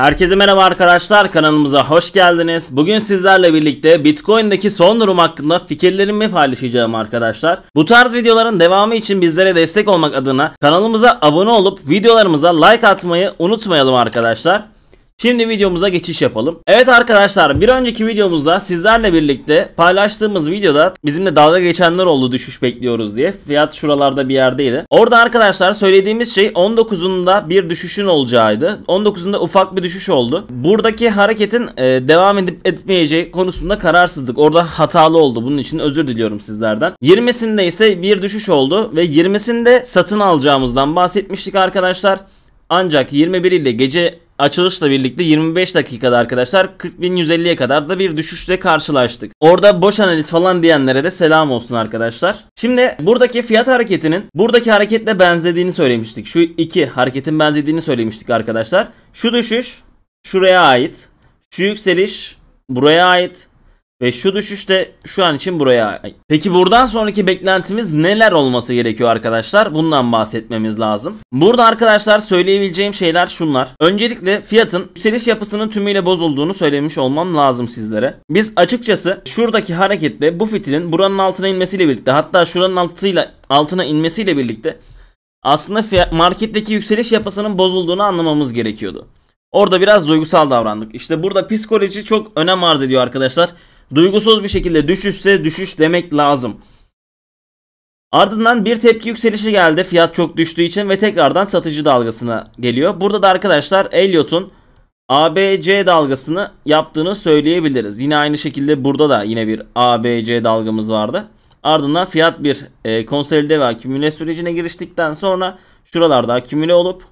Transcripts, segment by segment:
Herkese merhaba arkadaşlar kanalımıza hoş geldiniz. Bugün sizlerle birlikte Bitcoin'deki son durum hakkında fikirlerimi paylaşacağım arkadaşlar. Bu tarz videoların devamı için bizlere destek olmak adına kanalımıza abone olup videolarımıza like atmayı unutmayalım arkadaşlar. Şimdi videomuza geçiş yapalım. Evet arkadaşlar bir önceki videomuzda sizlerle birlikte paylaştığımız videoda bizimle dalga geçenler oldu düşüş bekliyoruz diye. Fiyat şuralarda bir yerdeydi. Orada arkadaşlar söylediğimiz şey 19'unda bir düşüşün olacağıydı. 19'unda ufak bir düşüş oldu. Buradaki hareketin e, devam edip etmeyeceği konusunda kararsızlık. Orada hatalı oldu. Bunun için özür diliyorum sizlerden. 20'sinde ise bir düşüş oldu ve 20'sinde satın alacağımızdan bahsetmiştik arkadaşlar. Ancak 21 ile gece açılışla birlikte 25 dakikada arkadaşlar 40.150'ye kadar da bir düşüşle karşılaştık. Orada boş analiz falan diyenlere de selam olsun arkadaşlar. Şimdi buradaki fiyat hareketinin buradaki hareketle benzediğini söylemiştik. Şu iki hareketin benzediğini söylemiştik arkadaşlar. Şu düşüş şuraya ait. Şu yükseliş buraya ait. Ve şu düşüş de şu an için buraya. Peki buradan sonraki beklentimiz neler olması gerekiyor arkadaşlar? Bundan bahsetmemiz lazım. Burada arkadaşlar söyleyebileceğim şeyler şunlar. Öncelikle fiyatın yükseliş yapısının tümüyle bozulduğunu söylemiş olmam lazım sizlere. Biz açıkçası şuradaki hareketle bu fitilin buranın altına inmesiyle birlikte hatta şuranın altıyla altına inmesiyle birlikte aslında fiyat, marketteki yükseliş yapısının bozulduğunu anlamamız gerekiyordu. Orada biraz duygusal davrandık. İşte burada psikoloji çok önem arz ediyor arkadaşlar. Duygusuz bir şekilde düşüşse düşüş demek lazım. Ardından bir tepki yükselişi geldi fiyat çok düştüğü için ve tekrardan satıcı dalgasına geliyor. Burada da arkadaşlar Elliot'un ABC dalgasını yaptığını söyleyebiliriz. Yine aynı şekilde burada da yine bir ABC dalgamız vardı. Ardından fiyat bir e, konsolide ve akümüle sürecine giriştikten sonra şuralarda akümüle olup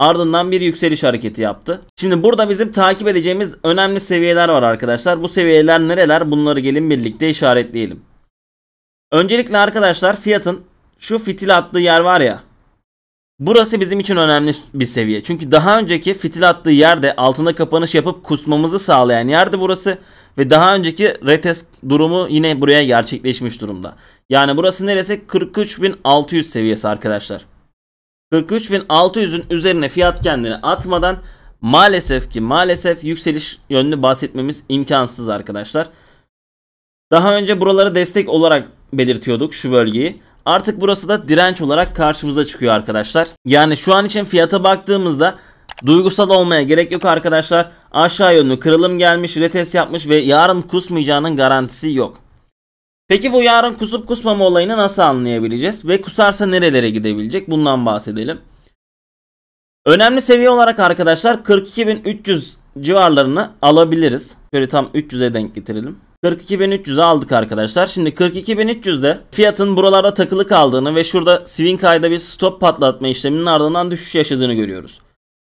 Ardından bir yükseliş hareketi yaptı. Şimdi burada bizim takip edeceğimiz önemli seviyeler var arkadaşlar. Bu seviyeler nereler? Bunları gelin birlikte işaretleyelim. Öncelikle arkadaşlar fiyatın şu fitil attığı yer var ya. Burası bizim için önemli bir seviye. Çünkü daha önceki fitil attığı yerde altında kapanış yapıp kusmamızı sağlayan yerdi burası. Ve daha önceki retest durumu yine buraya gerçekleşmiş durumda. Yani burası neresi? 43.600 seviyesi arkadaşlar. 43.600'ün üzerine fiyat kendini atmadan maalesef ki maalesef yükseliş yönlü bahsetmemiz imkansız arkadaşlar. Daha önce buraları destek olarak belirtiyorduk şu bölgeyi. Artık burası da direnç olarak karşımıza çıkıyor arkadaşlar. Yani şu an için fiyata baktığımızda duygusal olmaya gerek yok arkadaşlar. Aşağı yönlü kırılım gelmiş, retest yapmış ve yarın kusmayacağının garantisi yok. Peki bu yarın kusup kusmama olayını nasıl anlayabileceğiz ve kusarsa nerelere gidebilecek? Bundan bahsedelim. Önemli seviye olarak arkadaşlar 42.300 civarlarını alabiliriz. Şöyle tam 300'e denk getirelim. 42.300'e aldık arkadaşlar. Şimdi 42.300'de fiyatın buralarda takılı kaldığını ve şurada swing kayda bir stop patlatma işleminin ardından düşüş yaşadığını görüyoruz.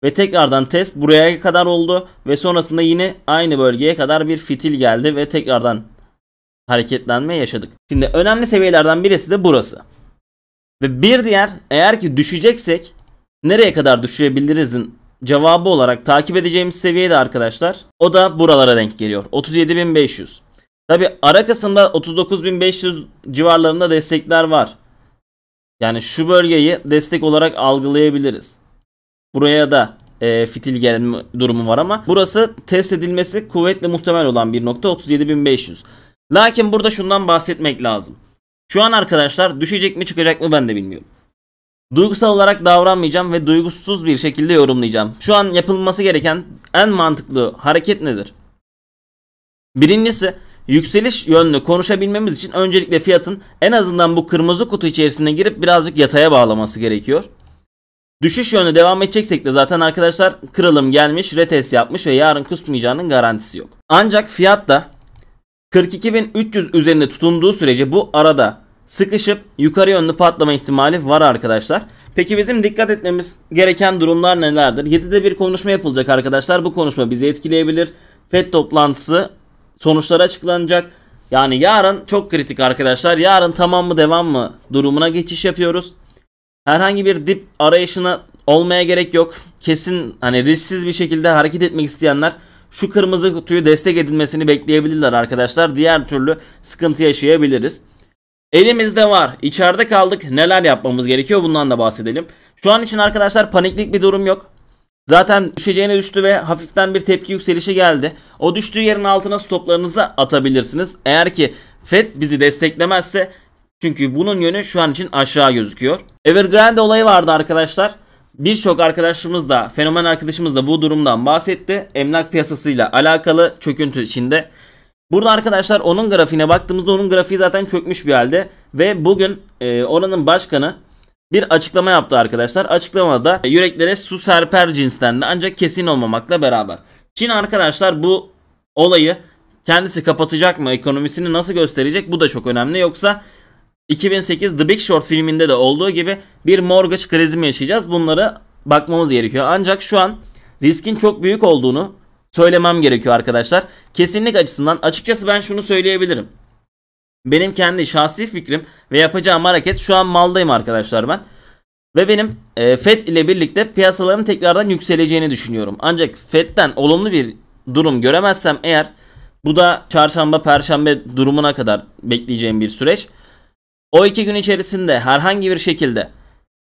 Ve tekrardan test buraya kadar oldu ve sonrasında yine aynı bölgeye kadar bir fitil geldi ve tekrardan hareketlenme yaşadık. Şimdi önemli seviyelerden birisi de burası. Ve bir diğer eğer ki düşeceksek nereye kadar düşebilirizin cevabı olarak takip edeceğimiz seviye de arkadaşlar o da buralara denk geliyor. 37.500. Tabi ara kısımda 39.500 civarlarında destekler var. Yani şu bölgeyi destek olarak algılayabiliriz. Buraya da e, fitil gelme durumu var ama burası test edilmesi kuvvetle muhtemel olan bir nokta 37.500. Lakin burada şundan bahsetmek lazım. Şu an arkadaşlar düşecek mi çıkacak mı ben de bilmiyorum. Duygusal olarak davranmayacağım ve duygusuz bir şekilde yorumlayacağım. Şu an yapılması gereken en mantıklı hareket nedir? Birincisi yükseliş yönlü konuşabilmemiz için öncelikle fiyatın en azından bu kırmızı kutu içerisine girip birazcık yataya bağlaması gerekiyor. Düşüş yönlü devam edeceksek de zaten arkadaşlar kırılım gelmiş, retest yapmış ve yarın kusmayacağının garantisi yok. Ancak fiyat da 42.300 üzerinde tutunduğu sürece bu arada sıkışıp yukarı yönlü patlama ihtimali var arkadaşlar. Peki bizim dikkat etmemiz gereken durumlar nelerdir? 7'de bir konuşma yapılacak arkadaşlar. Bu konuşma bizi etkileyebilir. FED toplantısı sonuçları açıklanacak. Yani yarın çok kritik arkadaşlar. Yarın tamam mı devam mı durumuna geçiş yapıyoruz. Herhangi bir dip arayışına olmaya gerek yok. Kesin hani risksiz bir şekilde hareket etmek isteyenler şu kırmızı kutuyu destek edilmesini bekleyebilirler arkadaşlar. Diğer türlü sıkıntı yaşayabiliriz. Elimizde var. İçeride kaldık. Neler yapmamız gerekiyor bundan da bahsedelim. Şu an için arkadaşlar paniklik bir durum yok. Zaten düşeceğine düştü ve hafiften bir tepki yükselişi geldi. O düştüğü yerin altına stoplarınızı atabilirsiniz. Eğer ki FED bizi desteklemezse çünkü bunun yönü şu an için aşağı gözüküyor. Evergrande olayı vardı arkadaşlar. Birçok arkadaşımız da, fenomen arkadaşımız da bu durumdan bahsetti. Emlak piyasasıyla alakalı çöküntü içinde. Burada arkadaşlar onun grafiğine baktığımızda onun grafiği zaten çökmüş bir halde. Ve bugün e, oranın başkanı bir açıklama yaptı arkadaşlar. Açıklamada yüreklere su serper cinsten de ancak kesin olmamakla beraber. Çin arkadaşlar bu olayı kendisi kapatacak mı? Ekonomisini nasıl gösterecek? Bu da çok önemli. Yoksa 2008 The Big Short filminde de olduğu gibi bir mortgage krizi mi yaşayacağız? Bunları bakmamız gerekiyor. Ancak şu an riskin çok büyük olduğunu söylemem gerekiyor arkadaşlar. Kesinlik açısından açıkçası ben şunu söyleyebilirim. Benim kendi şahsi fikrim ve yapacağım hareket şu an maldayım arkadaşlar ben. Ve benim e, FED ile birlikte piyasaların tekrardan yükseleceğini düşünüyorum. Ancak FED'den olumlu bir durum göremezsem eğer bu da çarşamba perşembe durumuna kadar bekleyeceğim bir süreç. O iki gün içerisinde herhangi bir şekilde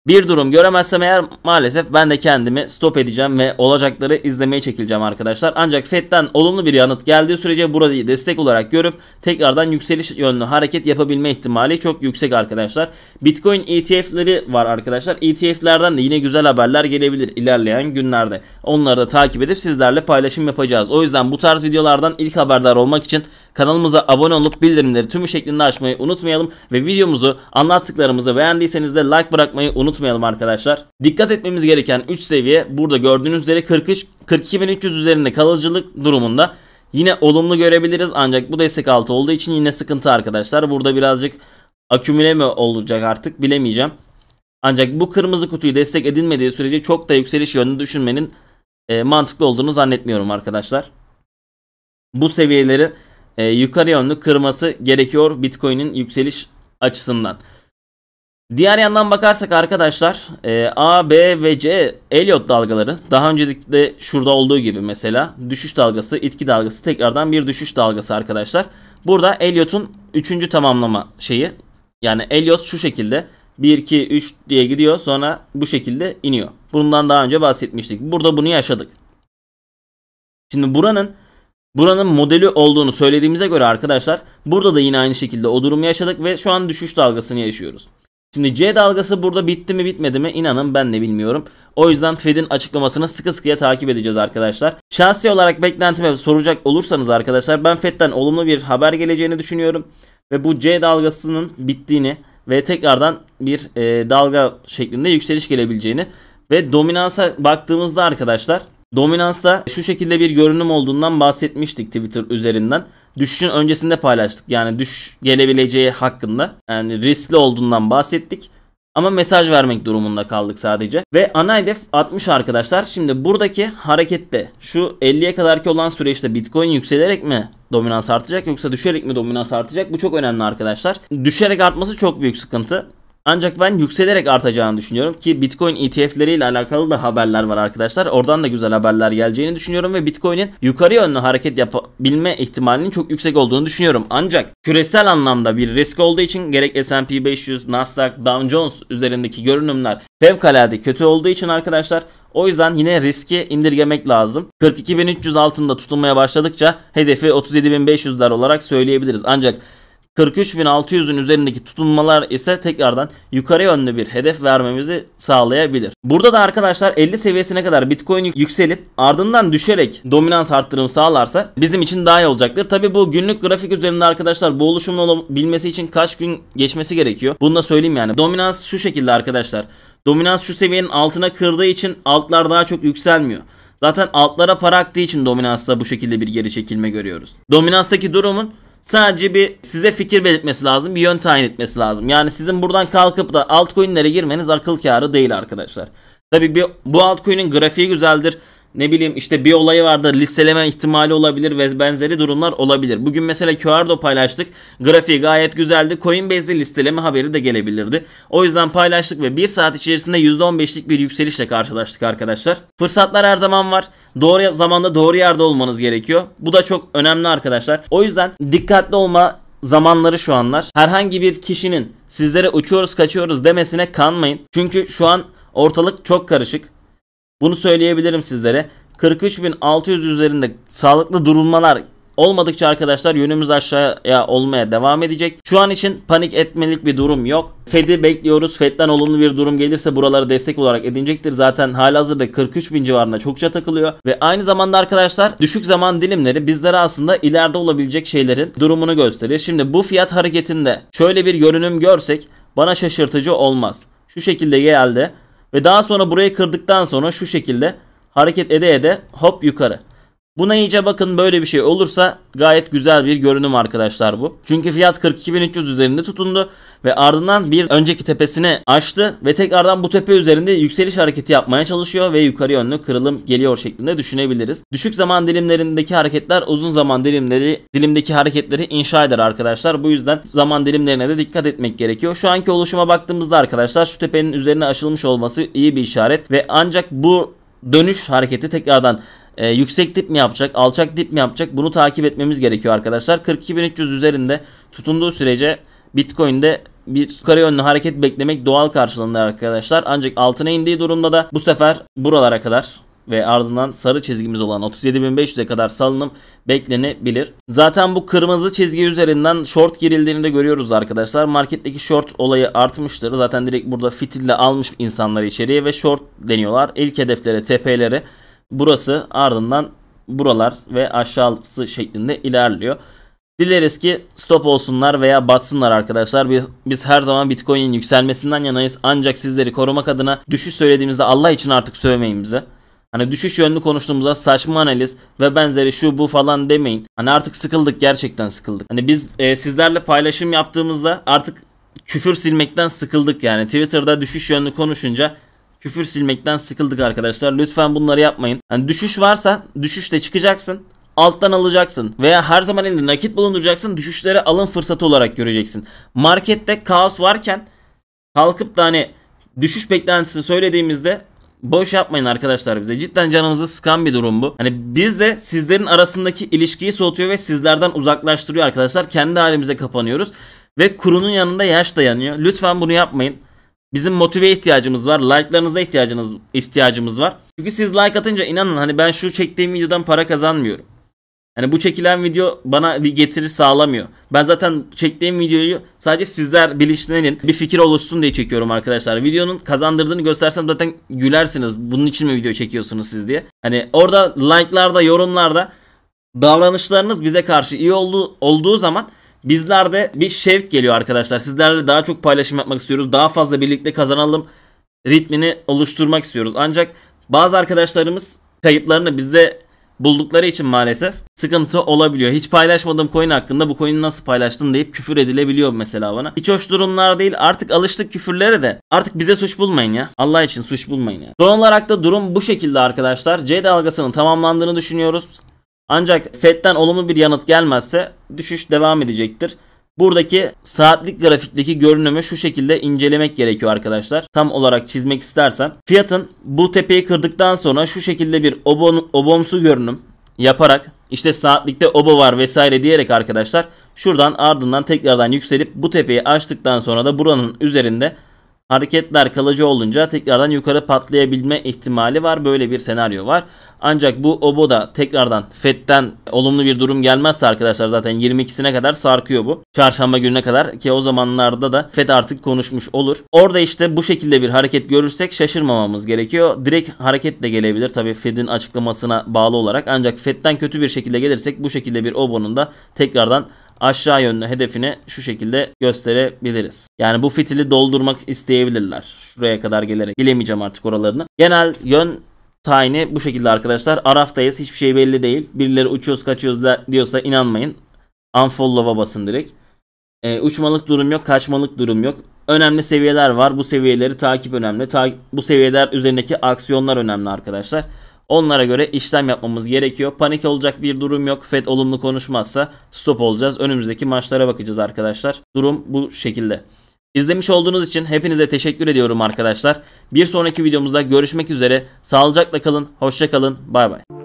bir durum göremezsem eğer maalesef ben de kendimi stop edeceğim ve olacakları izlemeye çekileceğim arkadaşlar. Ancak FED'den olumlu bir yanıt geldiği sürece burayı destek olarak görüp tekrardan yükseliş yönlü hareket yapabilme ihtimali çok yüksek arkadaşlar. Bitcoin ETF'leri var arkadaşlar. ETF'lerden de yine güzel haberler gelebilir ilerleyen günlerde. Onları da takip edip sizlerle paylaşım yapacağız. O yüzden bu tarz videolardan ilk haberdar olmak için Kanalımıza abone olup bildirimleri tümü şeklinde açmayı unutmayalım ve videomuzu anlattıklarımızı beğendiyseniz de like bırakmayı unutmayalım arkadaşlar. Dikkat etmemiz gereken 3 seviye burada gördüğünüz üzere 43 42300 üzerinde kalıcılık durumunda yine olumlu görebiliriz ancak bu destek altı olduğu için yine sıkıntı arkadaşlar. Burada birazcık akümüle mi olacak artık bilemeyeceğim. Ancak bu kırmızı kutuyu destek edilmediği sürece çok da yükseliş yönünü düşünmenin e, mantıklı olduğunu zannetmiyorum arkadaşlar. Bu seviyeleri e, yukarı yönlü kırması gerekiyor Bitcoin'in yükseliş açısından. Diğer yandan bakarsak arkadaşlar e, A, B ve C Elliot dalgaları daha de şurada olduğu gibi mesela düşüş dalgası, itki dalgası tekrardan bir düşüş dalgası arkadaşlar. Burada Elliot'un 3. tamamlama şeyi yani Elliot şu şekilde 1, 2, 3 diye gidiyor sonra bu şekilde iniyor. Bundan daha önce bahsetmiştik. Burada bunu yaşadık. Şimdi buranın Buranın modeli olduğunu söylediğimize göre arkadaşlar burada da yine aynı şekilde o durumu yaşadık ve şu an düşüş dalgasını yaşıyoruz. Şimdi C dalgası burada bitti mi bitmedi mi inanın ben de bilmiyorum. O yüzden Fed'in açıklamasını sıkı sıkıya takip edeceğiz arkadaşlar. Şahsi olarak beklentime soracak olursanız arkadaşlar ben Fed'den olumlu bir haber geleceğini düşünüyorum. Ve bu C dalgasının bittiğini ve tekrardan bir e, dalga şeklinde yükseliş gelebileceğini ve dominansa baktığımızda arkadaşlar Dominansta şu şekilde bir görünüm olduğundan bahsetmiştik Twitter üzerinden. Düşüşün öncesinde paylaştık. Yani düş gelebileceği hakkında. Yani riskli olduğundan bahsettik. Ama mesaj vermek durumunda kaldık sadece. Ve ana hedef 60 arkadaşlar. Şimdi buradaki harekette şu 50'ye kadarki olan süreçte Bitcoin yükselerek mi dominans artacak yoksa düşerek mi dominans artacak? Bu çok önemli arkadaşlar. Düşerek artması çok büyük sıkıntı. Ancak ben yükselerek artacağını düşünüyorum ki Bitcoin ETF'leriyle alakalı da haberler var arkadaşlar. Oradan da güzel haberler geleceğini düşünüyorum ve Bitcoin'in yukarı yönlü hareket yapabilme ihtimalinin çok yüksek olduğunu düşünüyorum. Ancak küresel anlamda bir risk olduğu için gerek S&P 500, Nasdaq, Dow Jones üzerindeki görünümler fevkalade kötü olduğu için arkadaşlar o yüzden yine riski indirgemek lazım. 42.300 altında tutulmaya başladıkça hedefi 37.500'ler olarak söyleyebiliriz. Ancak 43.600'ün üzerindeki tutunmalar ise tekrardan yukarı yönlü bir hedef vermemizi sağlayabilir. Burada da arkadaşlar 50 seviyesine kadar Bitcoin yükselip ardından düşerek dominans arttırım sağlarsa bizim için daha iyi olacaktır. Tabi bu günlük grafik üzerinde arkadaşlar bu oluşumun olabilmesi için kaç gün geçmesi gerekiyor? Bunu da söyleyeyim yani. Dominans şu şekilde arkadaşlar. Dominans şu seviyenin altına kırdığı için altlar daha çok yükselmiyor. Zaten altlara para aktığı için dominansta bu şekilde bir geri çekilme görüyoruz. Dominanstaki durumun Sadece bir size fikir belirtmesi lazım. Bir yön tayin etmesi lazım. Yani sizin buradan kalkıp da altcoin'lere girmeniz akıl kârı değil arkadaşlar. Tabii bir, bu altcoin'in grafiği güzeldir ne bileyim işte bir olayı vardı listeleme ihtimali olabilir ve benzeri durumlar olabilir. Bugün mesela QR'da paylaştık. Grafiği gayet güzeldi. Coinbase'de listeleme haberi de gelebilirdi. O yüzden paylaştık ve 1 saat içerisinde %15'lik bir yükselişle karşılaştık arkadaşlar. Fırsatlar her zaman var. Doğru zamanda doğru yerde olmanız gerekiyor. Bu da çok önemli arkadaşlar. O yüzden dikkatli olma zamanları şu anlar. Herhangi bir kişinin sizlere uçuyoruz kaçıyoruz demesine kanmayın. Çünkü şu an ortalık çok karışık. Bunu söyleyebilirim sizlere. 43.600 üzerinde sağlıklı durulmalar olmadıkça arkadaşlar yönümüz aşağıya olmaya devam edecek. Şu an için panik etmelik bir durum yok. Fed'i bekliyoruz. Fed'den olumlu bir durum gelirse buraları destek olarak edinecektir. Zaten halihazırda 43 bin civarında çokça takılıyor. Ve aynı zamanda arkadaşlar düşük zaman dilimleri bizlere aslında ileride olabilecek şeylerin durumunu gösterir. Şimdi bu fiyat hareketinde şöyle bir görünüm görsek bana şaşırtıcı olmaz. Şu şekilde geldi. Ve daha sonra burayı kırdıktan sonra şu şekilde hareket ede ede hop yukarı. Buna iyice bakın böyle bir şey olursa gayet güzel bir görünüm arkadaşlar bu. Çünkü fiyat 42.300 üzerinde tutundu ve ardından bir önceki tepesini aştı ve tekrardan bu tepe üzerinde yükseliş hareketi yapmaya çalışıyor ve yukarı yönlü kırılım geliyor şeklinde düşünebiliriz. Düşük zaman dilimlerindeki hareketler uzun zaman dilimleri dilimdeki hareketleri inşa eder arkadaşlar. Bu yüzden zaman dilimlerine de dikkat etmek gerekiyor. Şu anki oluşuma baktığımızda arkadaşlar şu tepenin üzerine aşılmış olması iyi bir işaret ve ancak bu dönüş hareketi tekrardan e, yüksek dip mi yapacak, alçak dip mi yapacak bunu takip etmemiz gerekiyor arkadaşlar. 42.300 üzerinde tutunduğu sürece Bitcoin'de bir yukarı yönlü hareket beklemek doğal karşılığında arkadaşlar. Ancak altına indiği durumda da bu sefer buralara kadar ve ardından sarı çizgimiz olan 37.500'e kadar salınım beklenebilir. Zaten bu kırmızı çizgi üzerinden short girildiğini de görüyoruz arkadaşlar. Marketteki short olayı artmıştır. Zaten direkt burada fitille almış insanları içeriye ve short deniyorlar. İlk hedeflere, tepelere burası ardından buralar ve aşağısı şeklinde ilerliyor. Dileriz ki stop olsunlar veya batsınlar arkadaşlar. Biz, biz her zaman Bitcoin'in yükselmesinden yanayız. Ancak sizleri korumak adına düşüş söylediğimizde Allah için artık sövmeyin bize. Hani düşüş yönlü konuştuğumuzda saçma analiz ve benzeri şu bu falan demeyin. Hani artık sıkıldık gerçekten sıkıldık. Hani biz e, sizlerle paylaşım yaptığımızda artık küfür silmekten sıkıldık yani. Twitter'da düşüş yönlü konuşunca küfür silmekten sıkıldık arkadaşlar. Lütfen bunları yapmayın. Yani düşüş varsa düşüşte çıkacaksın alttan alacaksın veya her zaman elinde nakit bulunduracaksın düşüşleri alın fırsatı olarak göreceksin. Markette kaos varken kalkıp da hani düşüş beklentisi söylediğimizde boş yapmayın arkadaşlar bize. Cidden canımızı sıkan bir durum bu. Hani biz de sizlerin arasındaki ilişkiyi soğutuyor ve sizlerden uzaklaştırıyor arkadaşlar. Kendi halimize kapanıyoruz ve kurunun yanında yaş dayanıyor. Lütfen bunu yapmayın. Bizim motive ihtiyacımız var. Like'larınıza ihtiyacınız ihtiyacımız var. Çünkü siz like atınca inanın hani ben şu çektiğim videodan para kazanmıyorum. Hani bu çekilen video bana bir getiri sağlamıyor. Ben zaten çektiğim videoyu sadece sizler bilinçlenin, bir fikir oluşsun diye çekiyorum arkadaşlar. Videonun kazandırdığını göstersem zaten gülersiniz. Bunun için mi video çekiyorsunuz siz diye. Hani orada like'larda, yorumlarda davranışlarınız bize karşı iyi oldu, olduğu zaman Bizlerde bir şevk geliyor arkadaşlar. Sizlerle daha çok paylaşım yapmak istiyoruz. Daha fazla birlikte kazanalım. Ritmini oluşturmak istiyoruz. Ancak bazı arkadaşlarımız kayıplarını bize buldukları için maalesef sıkıntı olabiliyor. Hiç paylaşmadığım coin hakkında bu coin'i nasıl paylaştın deyip küfür edilebiliyor mesela bana. Hiç hoş durumlar değil. Artık alıştık küfürlere de. Artık bize suç bulmayın ya. Allah için suç bulmayın ya. Son olarak da durum bu şekilde arkadaşlar. C dalgasının tamamlandığını düşünüyoruz. Ancak FED'den olumlu bir yanıt gelmezse düşüş devam edecektir. Buradaki saatlik grafikteki görünümü şu şekilde incelemek gerekiyor arkadaşlar. Tam olarak çizmek istersen. Fiyatın bu tepeyi kırdıktan sonra şu şekilde bir obon, obomsu görünüm yaparak işte saatlikte obo var vesaire diyerek arkadaşlar şuradan ardından tekrardan yükselip bu tepeyi açtıktan sonra da buranın üzerinde Hareketler kalıcı olunca tekrardan yukarı patlayabilme ihtimali var. Böyle bir senaryo var. Ancak bu Obo'da tekrardan FED'den olumlu bir durum gelmezse arkadaşlar zaten 22'sine kadar sarkıyor bu. Çarşamba gününe kadar ki o zamanlarda da FED artık konuşmuş olur. Orada işte bu şekilde bir hareket görürsek şaşırmamamız gerekiyor. Direkt hareket de gelebilir tabii FED'in açıklamasına bağlı olarak. Ancak FED'den kötü bir şekilde gelirsek bu şekilde bir Obo'nun da tekrardan aşağı yönlü hedefini şu şekilde gösterebiliriz. Yani bu fitili doldurmak isteyebilirler. Şuraya kadar gelerek. Bilemeyeceğim artık oralarını. Genel yön tayini bu şekilde arkadaşlar. Araftayız. Hiçbir şey belli değil. Birileri uçuyoruz kaçıyoruz diyorsa inanmayın. Unfollow'a basın direkt. E, uçmalık durum yok, kaçmalık durum yok. Önemli seviyeler var. Bu seviyeleri takip önemli. Ta- bu seviyeler üzerindeki aksiyonlar önemli arkadaşlar. Onlara göre işlem yapmamız gerekiyor. Panik olacak bir durum yok. Fed olumlu konuşmazsa stop olacağız. Önümüzdeki maçlara bakacağız arkadaşlar. Durum bu şekilde. İzlemiş olduğunuz için hepinize teşekkür ediyorum arkadaşlar. Bir sonraki videomuzda görüşmek üzere. Sağlıcakla kalın, Hoşçakalın. bay bay.